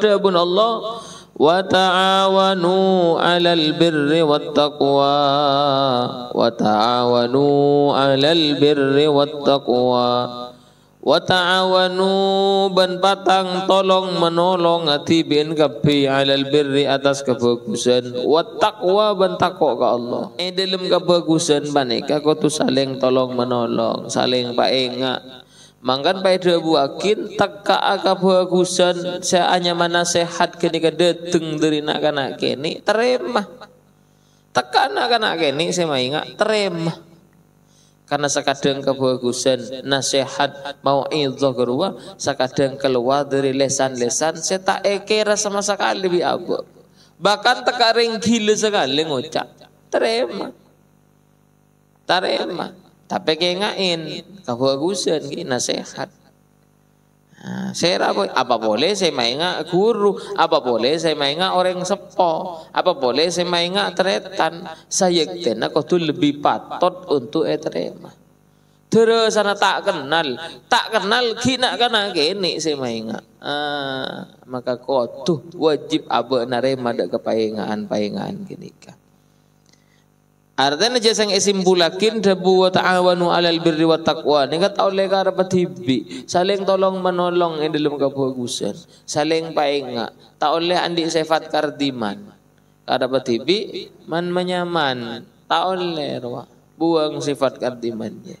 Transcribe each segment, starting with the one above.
Adapun Allah wa ta'awanu 'alal birri wat taqwa wa ta'awanu 'alal birri wat taqwa wa ta'awanu ban patang tolong menolong ati bin kapi 'alal birri atas kebagusan wat taqwa ban takwa ka Allah e dalam kebagusan baneka kau tu saling tolong menolong saling paengak Mangkan pada buakin teka buah kusan seanya mana sehat kini kedeteng dari nak kanak kini terima. Teka nak kanak kini saya ingat terima. Karena sekadang kebagusan nasihat mau itu keluar, sekadang keluar dari lesan-lesan saya tak ekera sama sekali lebih apa. Bahkan teka ring gila sekali ngocak. Terima. Terima. Tapi kengain, gini, nasihat. saya apa, apa boleh saya nggak guru, apa boleh saya nggak orang sepo, apa boleh saya nggak teretan. Saya kena kau tuh lebih patot untuk etrema. Eh Terus sana tak kenal, tak kenal kina kana gini saya main nggak. maka kau tuh wajib abe narema dak kepaingaan paingaan gini kah. Artinya jasang isim bulakin debu wa ta'awanu alal birri wa taqwa. Ningat oleh karena tibi. Saling tolong menolong yang dalam kebagusan. Saling painga. Tak oleh andi sifat kardiman. Karena tibi man menyaman. Tak oleh Buang sifat kardimannya.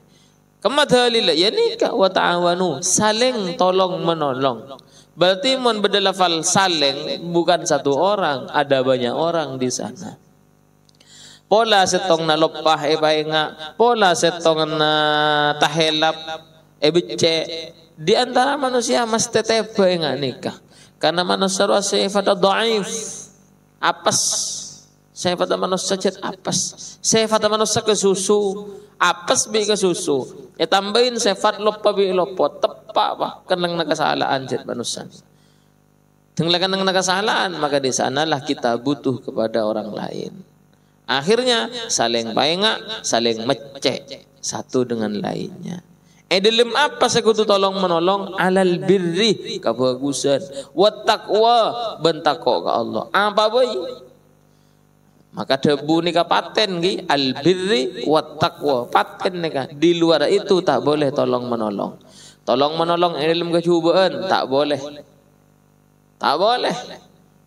Kemadhalillah. Ya nikah wa ta'awanu. Saling tolong menolong. Berarti mon bedalafal saling bukan satu orang. Ada banyak orang di sana pola setong na lopah e eh, bainga, pola setong na tahelap e eh, bice. Di antara manusia mas tetep nga nikah. Karena manusia roh fata doaif, Apas. fata manusia cet apas. fata manusia ke susu. Apas bi ke susu. E tambahin fat lopo bi lopo Tepak bah. Kenang kan nakasalaan cet manusia. naga nakasalaan. Maka di sanalah kita butuh kepada orang lain. Akhirnya saling paengak, saling mecek satu dengan lainnya. Eh apa sekutu tolong menolong alal birri kebagusan wa taqwa bentakok ke Allah. Apa boy? Maka debu nika paten ki al birri wa taqwa paten nika. Di luar itu tak boleh tolong menolong. Tolong menolong eh dalam kecubaan tak boleh. Tak boleh.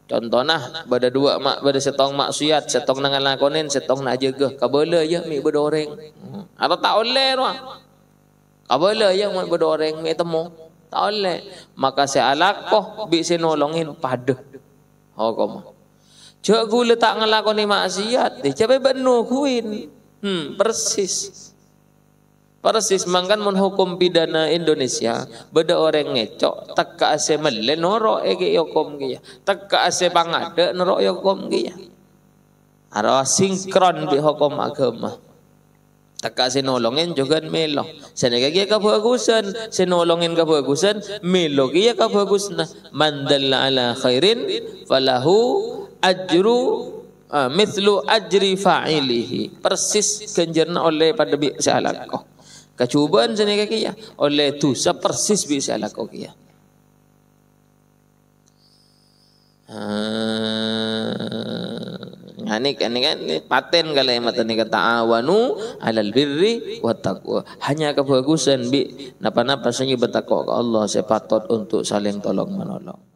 Contohnya pada dua mak pada setong maksiat, setong nangan lakonin, setong nak jegah. Kabela ya mie berdoreng. Atau tak oleh ruang. Kabela ya mi berdoreng mi temu. Tak oleh. Maka sealak koh bi nolongin pada. Oh koma. Jauh letak ngelakoni maksiat, dia capai benuh kuin. Hmm, persis. Persis mangan menghukum pidana Indonesia, beda orang ngecok, teka ase melen noro ege yokom kia, teka ase pangade noro yokom kia. Arah sinkron bi hukum agama. Teka nolongin juga melo. Senega kia kabagusan, sinolongin kabagusan, melo kia kabagusna. Mandalla ala khairin falahu ajru uh, mithlu ajri fa'ilihi. Persis kenjerna oleh pada bi salako. Kacubaan sini kakiya. Oleh itu sepersis bisa laku kia. Ha, ah, ni kan ni kan, paten kalau yang mata kata awanu alal birri wa taqwa. Hanya kebagusan bi napa-napa sunyi bertakwa ke Allah sepatut untuk saling tolong menolong.